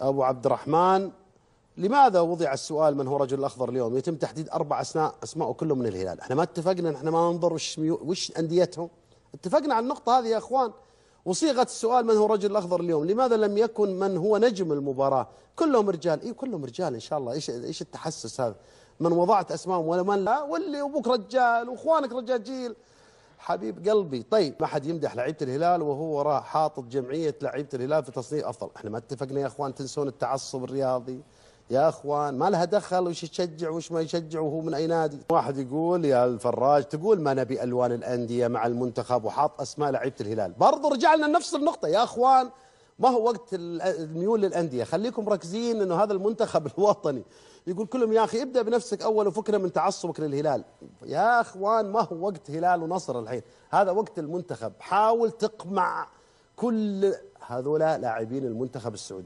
أبو عبد الرحمن لماذا وضع السؤال من هو رجل الأخضر اليوم يتم تحديد أربع أسماء أسماء كلهم من الهلال احنا ما اتفقنا احنا ما ننظر وش, وش أنديتهم اتفقنا على النقطة هذه يا أخوان وصيغة السؤال من هو رجل الأخضر اليوم لماذا لم يكن من هو نجم المباراة كلهم رجال إيه كلهم رجال إن شاء الله إيش, إيش التحسس هذا من وضعت أسماء ولا من لا واللي أبوك رجال وإخوانك رجال جيل حبيب قلبي طيب ما حد يمدح لعيبه الهلال وهو وراه حاطط جمعيه لعيبه الهلال في تصنيف افضل احنا ما اتفقنا يا اخوان تنسون التعصب الرياضي يا اخوان ما لها دخل وش يشجع وش ما يشجع وهو من اي نادي واحد يقول يا الفراج تقول ما نبي الوان الانديه مع المنتخب وحاط اسماء لعيبه الهلال برضو رجعنا لنفس النقطه يا اخوان ما هو وقت الميول للانديه خليكم مركزين انه هذا المنتخب الوطني يقول كلهم يا أخي ابدأ بنفسك أول وفكنا من تعصبك للهلال يا أخوان ما هو وقت هلال ونصر الحين هذا وقت المنتخب حاول تقمع كل هذولا لاعبين المنتخب السعودي